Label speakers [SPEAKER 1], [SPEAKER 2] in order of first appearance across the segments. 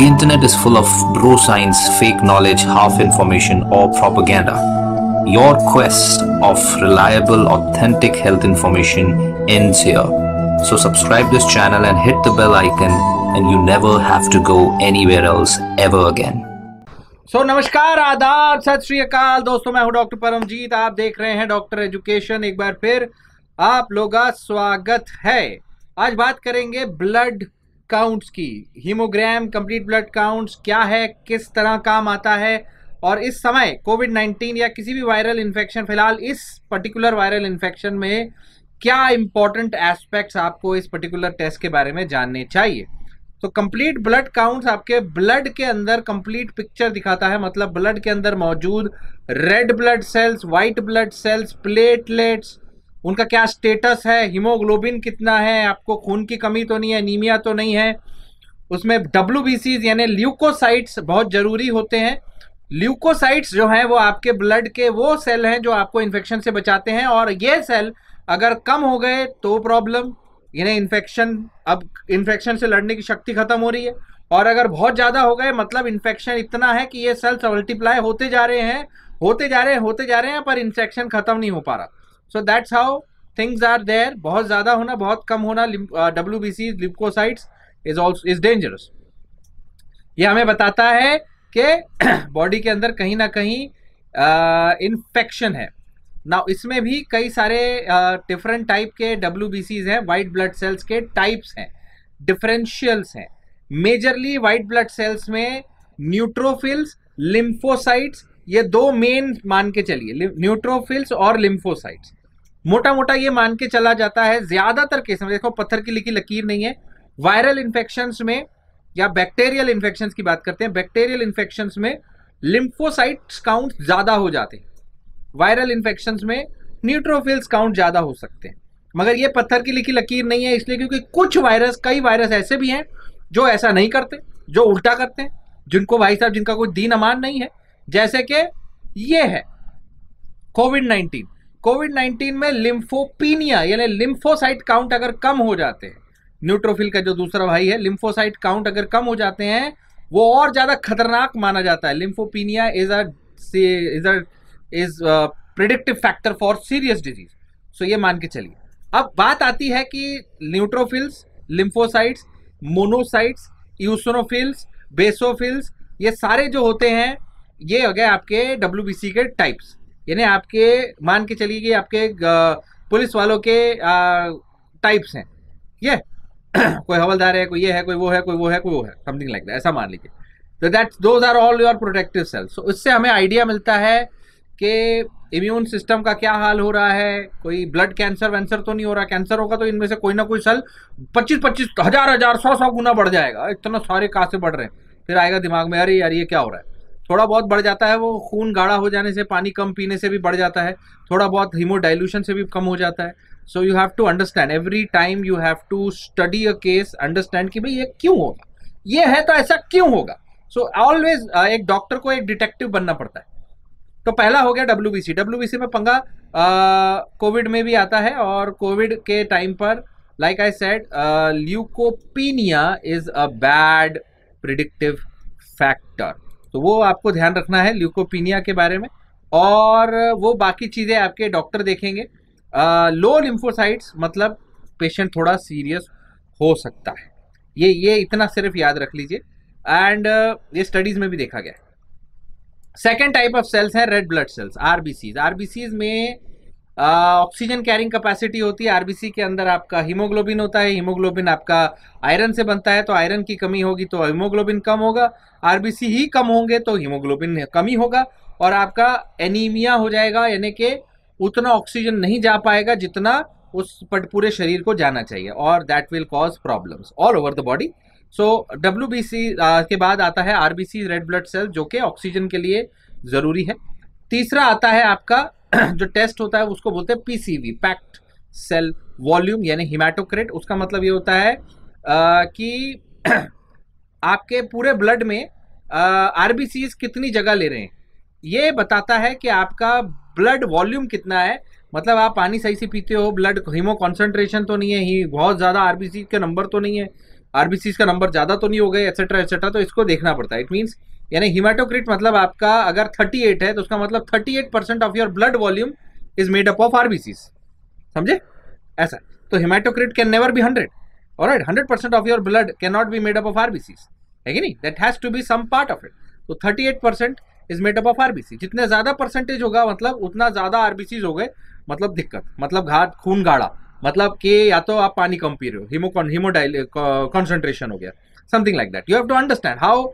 [SPEAKER 1] The internet is full of bro science, fake knowledge, half information or propaganda. Your quest of reliable, authentic health information ends here. So subscribe this channel and hit the bell icon and you never have to go anywhere else ever again. so, namaskar आदाब सत श्री अकाल दोस्तों मैं हूं doctor Dr. आप देख रहे हैं डॉक्टर एजुकेशन एक बार फिर आप लोग का स्वागत है काउंट्स की हीमोग्राम कंप्लीट ब्लड काउंट्स क्या है किस तरह काम आता है और इस समय कोविड 19 या किसी भी वायरल इन्फेक्शन फिलहाल इस पर्टिकुलर वायरल इन्फेक्शन में क्या इंपॉर्टेंट एस्पेक्ट्स आपको इस पर्टिकुलर टेस्ट के बारे में जानने चाहिए तो कंप्लीट ब्लड काउंट्स आपके ब्लड के अंदर कंप्लीट पिक्चर दिखाता है मतलब ब्लड के अंदर मौजूद red blood cells white blood cells platelets उनका क्या स्टेटस है हीमोग्लोबिन कितना है आपको खून की कमी तो नहीं है नीमिया तो नहीं है उसमें डब्ल्यू यानी ल्यूकोसाइट्स बहुत ज़रूरी होते हैं ल्यूकोसाइट्स जो हैं वो आपके ब्लड के वो सेल हैं जो आपको इन्फेक्शन से बचाते हैं और ये सेल अगर कम हो गए तो प्रॉब्लम यानी इन्फेक्शन अब इन्फेक्शन से लड़ने की शक्ति खत्म हो रही है और अगर बहुत ज़्यादा हो गए मतलब इन्फेक्शन इतना है कि ये सेल्स मल्टीप्लाई होते जा रहे हैं होते जा रहे हैं होते जा रहे हैं पर इन्फेक्शन खत्म नहीं हो पा रहा so that's how things are there बहुत ज़्यादा होना बहुत कम होना W B C leukocytes is also is dangerous ये हमें बताता है कि बॉडी के अंदर कहीं ना कहीं इन्फेक्शन है ना इसमें भी कई सारे डिफरेंट टाइप के डब्ल्यू बी सीज हैं वाइट ब्लड सेल्स के टाइप्स हैं डिफरेंशियल्स हैं मेजरली वाइट ब्लड सेल्स में न्यूट्रोफिल्स लिम्फोसाइट्स ये दो मेन मान के चलिए न्यूट्रोफिल्स और लिम्फोसाइट्स मोटा मोटा ये मान के चला जाता है ज्यादातर केस में देखो पत्थर की लिखी लकीर नहीं है वायरल इन्फेक्शन में या बैक्टेरियल इन्फेक्शन की बात करते हैं बैक्टेरियल इन्फेक्शन में लिम्फोसाइट्स काउंट ज्यादा हो जाते हैं वायरल इन्फेक्शन में न्यूट्रोफिल्स काउंट ज्यादा हो सकते हैं मगर ये पत्थर की लिखी लकीर नहीं है इसलिए क्योंकि कुछ वायरस कई वायरस ऐसे भी हैं जो ऐसा नहीं करते जो उल्टा करते हैं जिनको भाई साहब जिनका कोई दीन अमान नहीं है जैसे कि ये है कोविड नाइन्टीन कोविड 19 में लिम्फोपीनिया यानी लिम्फोसाइट काउंट अगर कम हो जाते हैं न्यूट्रोफिल का जो दूसरा भाई है लिम्फोसाइट काउंट अगर कम हो जाते हैं वो और ज़्यादा खतरनाक माना जाता है lymphopenia is as is a is predictive factor for serious disease so ये मान के चलिए अब बात आती है कि neutrophils lymphocytes monocytes eosinophils basophils ये सारे जो होते हैं ये हो गए आपके डब्ल्यू के टाइप्स यानी आपके मान के चलिए कि आपके पुलिस वालों के टाइप्स हैं ये कोई हवलदार है कोई ये है कोई वो है कोई वो है कोई वो है समथिंग लाइक ऐसा मान लीजिए तो that's those are all your protective cells so उससे हमें आइडिया मिलता है कि इम्यून सिस्टम का क्या हाल हो रहा है कोई ब्लड कैंसर वैंसर तो नहीं हो रहा कैंसर होगा तो इनमें से कोई ना कोई सेल पच्चीस पच्चीस हजार हजार सौ सौ गुना बढ़ जाएगा इतना सारे कहाँ से बढ़ रहे हैं फिर आएगा दिमाग में अरे यार ये क्या हो रहा है थोड़ा बहुत बढ़ जाता है वो खून गाढ़ा हो जाने से पानी कम पीने से भी बढ़ जाता है थोड़ा बहुत हीमो डाइल्यूशन से भी कम हो जाता है so you have to understand every time you have to study a case understand कि भाई ये क्यों होगा ये है तो ऐसा क्यों होगा सो so, ऑलवेज एक डॉक्टर को एक डिटेक्टिव बनना पड़ता है तो पहला हो गया W B C W B C में पंगा कोविड में भी आता है और कोविड के टाइम पर like I said leukopenia is a bad predictive factor तो वो आपको ध्यान रखना है ल्यूकोपीनिया के बारे में और वो बाकी चीज़ें आपके डॉक्टर देखेंगे लो लिम्फोसाइट्स मतलब पेशेंट थोड़ा सीरियस हो सकता है ये ये इतना सिर्फ याद रख लीजिए एंड ये स्टडीज़ में भी देखा गया है सेकेंड टाइप ऑफ सेल्स है red blood cells RBCs RBCs में ऑक्सीजन कैरिंग कैपेसिटी होती है आरबीसी के अंदर आपका हीमोग्लोबिन होता है हीमोग्लोबिन आपका आयरन से बनता है तो आयरन की कमी होगी तो हीमोग्लोबिन कम होगा आरबीसी ही कम होंगे तो हीमोग्लोबिन कमी होगा और आपका एनीमिया हो जाएगा यानी कि उतना ऑक्सीजन नहीं जा पाएगा जितना उस पट पूरे शरीर को जाना चाहिए और that will cause problems all over the body so W के बाद आता है आरबीसी रेड ब्लड सेल जो कि ऑक्सीजन के लिए ज़रूरी है तीसरा आता है आपका जो टेस्ट होता है उसको बोलते हैं पीसीवी पैक्ट सेल वॉल्यूम यानी हिमाटोक्रेट उसका मतलब ये होता है आ, कि आपके पूरे ब्लड में आर कितनी जगह ले रहे हैं ये बताता है कि आपका ब्लड वॉल्यूम कितना है मतलब आप पानी सही से पीते हो ब्लड हीमो कॉन्सेंट्रेशन तो नहीं है ही बहुत ज़्यादा आर का नंबर तो नहीं है आर का नंबर ज़्यादा तो नहीं हो गए एक्सेट्रा एक्सेट्रा तो इसको देखना पड़ता है इट मीन्स यानी हिमाटोक्रिट मतलब आपका अगर 38 है तो उसका मतलब 38 percent of your blood volume is made up of RBC समझे ऐसा तो haematocrit can never be hundred और right hundred percent of your blood can not be made up of RBC है कि नहीं that has to be some part of it तो thirty eight percent is made up of RBC जितने ज्यादा percentage होगा मतलब उतना ज्यादा आरबीसीज हो गए मतलब दिक्कत मतलब घाट खून गाढ़ा मतलब कि या तो आप पानी कम पी रहे हो हीमो हीमोडाइल कॉन्सेंट्रेशन हो गया something like that you have to understand how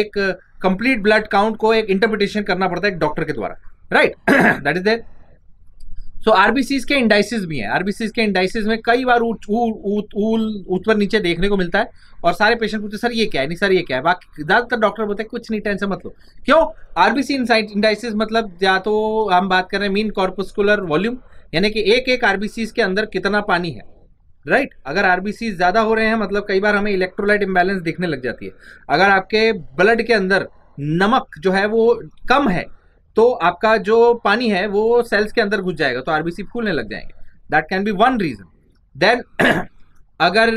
[SPEAKER 1] एक कंप्लीट ब्लड काउंट को एक इंटरप्रिटेशन करना पड़ता है एक डॉक्टर के द्वारा right that is there so RBCs के इंडाइसिस भी हैं आरबीसीज के इंडाइसिस में कई बार ऊपर नीचे देखने को मिलता है और सारे पेशेंट पूछते सर ये क्या है नहीं सर ये क्या है बाकी ज्यादातर डॉक्टर बोलते हैं कुछ नहीं टेंशन मत लो क्यों आरबीसी इंडाइसिस मतलब या तो हम बात कर रहे हैं मीन कॉर्पोस्कुलर वॉल्यूम यानी कि एक एक आरबीसीज के अंदर कितना पानी है राइट right? अगर आरबीसी ज्यादा हो रहे हैं मतलब कई बार हमें इलेक्ट्रोलाइट इम्बैलेंस दिखने लग जाती है अगर आपके ब्लड के अंदर नमक जो है वो कम है तो आपका जो पानी है वो सेल्स के अंदर घुस जाएगा तो आरबीसी फूलने लग जाएंगे that can be one reason then अगर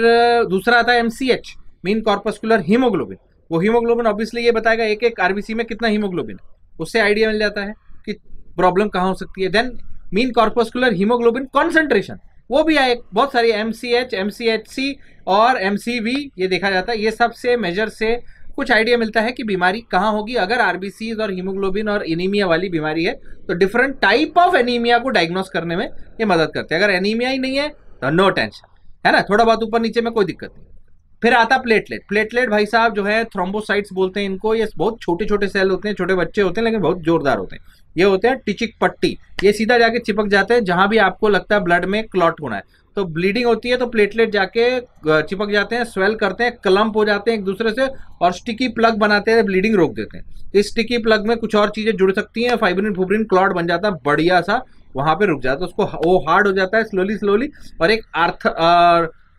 [SPEAKER 1] दूसरा आता है M C H mean corpuscular haemoglobin वो हीमोग्लोबिन ऑब्वियसली ये बताएगा एक एक आरबीसी में कितना हीमोग्लोबिन है उससे आइडिया मिल जाता है कि प्रॉब्लम कहाँ हो सकती है then mean corpuscular haemoglobin concentration वो भी आए बहुत सारी M C H M C H C और एम सी वी ये देखा जाता है ये सब से मेजर से कुछ आइडिया मिलता है कि बीमारी कहाँ होगी अगर आरबीसीज और हीमोग्लोबिन और एनीमिया वाली बीमारी है तो डिफरेंट टाइप ऑफ एनीमिया को डायग्नोस करने में ये मदद करते हैं अगर एनीमिया ही नहीं है तो नो टेंशन है ना थोड़ा बहुत ऊपर नीचे में कोई दिक्कत नहीं फिर आता प्लेटलेट प्लेटलेट भाई साहब जो है थ्रोम्बोसाइट्स बोलते हैं इनको ये बहुत छोटे छोटे सेल होते हैं छोटे बच्चे होते हैं लेकिन बहुत जोरदार होते हैं ये होते हैं टिचिक पट्टी ये सीधा जाके चिपक जाते हैं जहां भी आपको लगता है ब्लड में क्लॉट होना है तो ब्लीडिंग होती है तो प्लेटलेट जाके चिपक जाते हैं स्वेल करते हैं क्लम्प हो जाते हैं एक दूसरे से और स्टिकी प्लग बनाते हैं ब्लीडिंग रोक देते हैं इस स्टिकी प्लग में कुछ और चीज़ें जुड़ सकती हैं फाइब्रिन फुब्रिन क्लॉट बन जाता है बढ़िया सा वहाँ पे रुक जाता है उसको वो हार्ड हो जाता है स्लोली स्लोली और एक आर्थ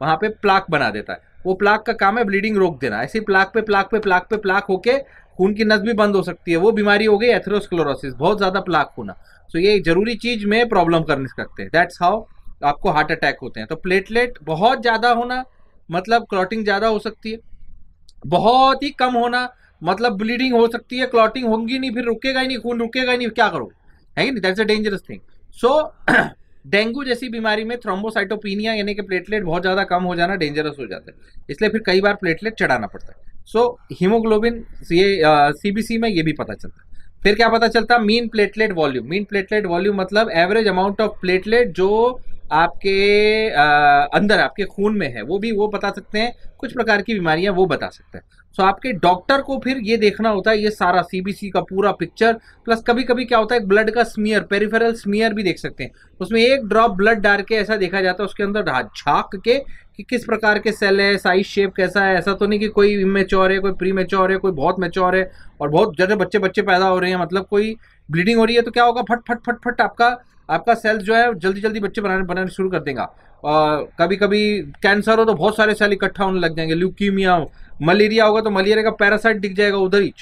[SPEAKER 1] वहाँ पे प्लाक बना देता है वो प्लाक का काम है ब्लीडिंग रोक देना ऐसे प्लाक पे प्लाक पे प्लाक पे प्लाक होके खून की नस भी बंद हो सकती है वो बीमारी हो गई एथेरोस्क्लोरोसिस बहुत ज़्यादा प्लाक होना सो so ये जरूरी चीज में प्रॉब्लम कर सकते हैं दैट्स हाउ आपको हार्ट अटैक होते हैं तो प्लेटलेट बहुत ज़्यादा होना मतलब क्लॉटिंग ज़्यादा हो सकती है बहुत ही कम होना मतलब ब्लीडिंग हो सकती है क्लॉटिंग होगी नहीं फिर रुकेगा ही नहीं खून रुकेगा ही नहीं क्या करो है नहीं that's a dangerous thing so dengue जैसी बीमारी में थ्रोम्बोसाइटोपिनिया यानी कि प्लेटलेट बहुत ज़्यादा कम हो जाना डेंजरस हो जाता है इसलिए फिर कई बार प्लेटलेट चढ़ाना पड़ता है सो हीमोग्लोबिन ये सी में ये भी पता चलता है फिर क्या पता चलता mean platelet volume mean platelet volume मतलब एवरेज अमाउंट ऑफ प्लेटलेट जो आपके आ, अंदर आपके खून में है वो भी वो बता सकते हैं कुछ प्रकार की बीमारियां वो बता सकते हैं सो आपके डॉक्टर को फिर ये देखना होता है ये सारा सीबीसी का पूरा पिक्चर प्लस कभी कभी क्या होता है ब्लड का स्मीयर पेरिफेरल स्मीयर भी देख सकते हैं उसमें एक ड्रॉप ब्लड डाल के ऐसा देखा जाता है उसके अंदर झाँक के कि किस प्रकार के सेल है साइज शेप कैसा है ऐसा तो नहीं कि कोई इमेच्योर है कोई प्री मेच्योर है कोई बहुत मेच्योर है और बहुत ज़्यादा बच्चे बच्चे पैदा हो रहे हैं मतलब कोई ब्लीडिंग हो रही है तो क्या होगा फट फट फट फट आपका आपका सेल्स जो है जल्दी जल्दी बच्चे बनाने बनाने शुरू कर देगा और कभी कभी कैंसर हो तो बहुत सारे सेल इकट्ठा होने लग जाएंगे ल्यूकीमिया हो मलेरिया होगा तो मलेरिया का पैरासाइट दिख जाएगा उधर ही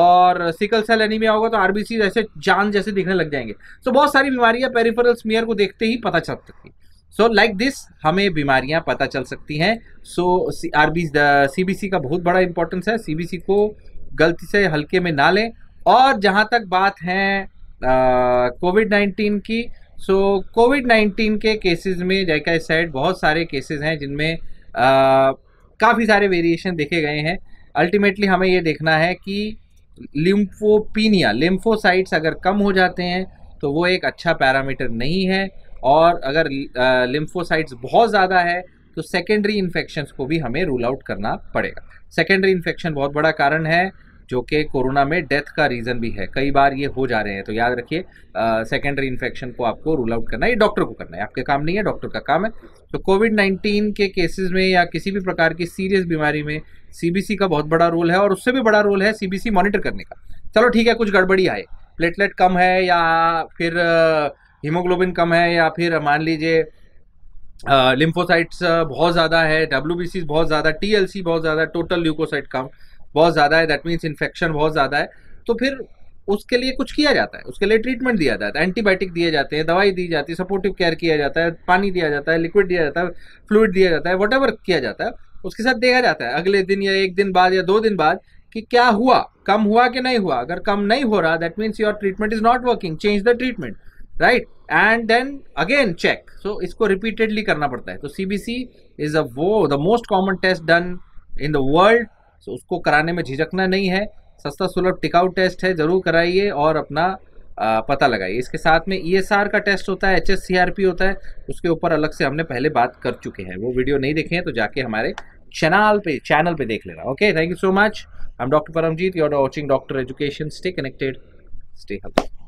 [SPEAKER 1] और सिकल सेल एनीमिया होगा तो आरबीसी जैसे जान जैसे दिखने लग जाएंगे सो तो बहुत सारी बीमारियां पेरिफेरल स्मियर को देखते ही पता चल सकती है सो लाइक दिस हमें बीमारियां पता चल सकती हैं सो आर बी सी का बहुत बड़ा इंपॉर्टेंस है सी को गलती से हल्के में ना लें और जहां तक बात है कोविड नाइन्टीन की सो कोविड नाइन्टीन के केसेस में जैका साइड बहुत सारे केसेस हैं जिनमें काफ़ी सारे वेरिएशन देखे गए हैं अल्टीमेटली हमें ये देखना है कि लिम्फोपीनिया लिम्फोसाइट्स अगर कम हो जाते हैं तो वो एक अच्छा पैरामीटर नहीं है और अगर लिम्फोसाइट्स बहुत ज़्यादा है तो सेकेंडरी इन्फेक्शन को भी हमें रूल आउट करना पड़ेगा सेकेंडरी इन्फेक्शन बहुत बड़ा कारण है जो कि कोरोना में डेथ का रीज़न भी है कई बार ये हो जा रहे हैं तो याद रखिए सेकेंडरी इन्फेक्शन को आपको रूल आउट करना है ये डॉक्टर को करना है आपके काम नहीं है डॉक्टर का काम है तो कोविड नाइन्टीन के केसेस में या किसी भी प्रकार की सीरियस बीमारी में सी का बहुत बड़ा रोल है और उससे भी बड़ा रोल है सी मॉनिटर करने का चलो ठीक है कुछ गड़बड़ी आए प्लेटलेट कम है या फिर हीमोग्लोबिन कम है या फिर मान लीजिए लिम्फोसाइट्स बहुत ज़्यादा है डब्ल्यू बहुत ज़्यादा टी बहुत ज़्यादा टोटल ल्यूकोसाइट कम बहुत ज़्यादा है दैट मीन्स इन्फेक्शन बहुत ज़्यादा है तो फिर उसके लिए कुछ किया जाता है उसके लिए ट्रीटमेंट दिया जाता है एंटीबायोटिक दिए जाते हैं दवाई दी जाती है सपोर्टिव केयर किया जाता है पानी दिया जाता है लिक्विड दिया जाता है फ्लूड दिया जाता है वट किया जाता है उसके साथ देखा जाता है अगले दिन या एक दिन बाद या दो दिन बाद कि क्या हुआ कम हुआ कि नहीं हुआ अगर कम नहीं हो रहा that means your treatment is not working change the treatment right and then again check so इसको रिपीटेडली करना पड़ता है तो C B C is a वो the most common test done in the world उसको कराने में झिझकना नहीं है सस्ता सुलभ टिकाऊ टेस्ट है ज़रूर कराइए और अपना पता लगाइए इसके साथ में ई e का टेस्ट होता है एच होता है उसके ऊपर अलग से हमने पहले बात कर चुके हैं वो वीडियो नहीं देखे हैं तो जाके हमारे चैनल पे चैनल पे देख लेना okay thank you so much I am doctor Paramjeet you are watching doctor education stay connected stay health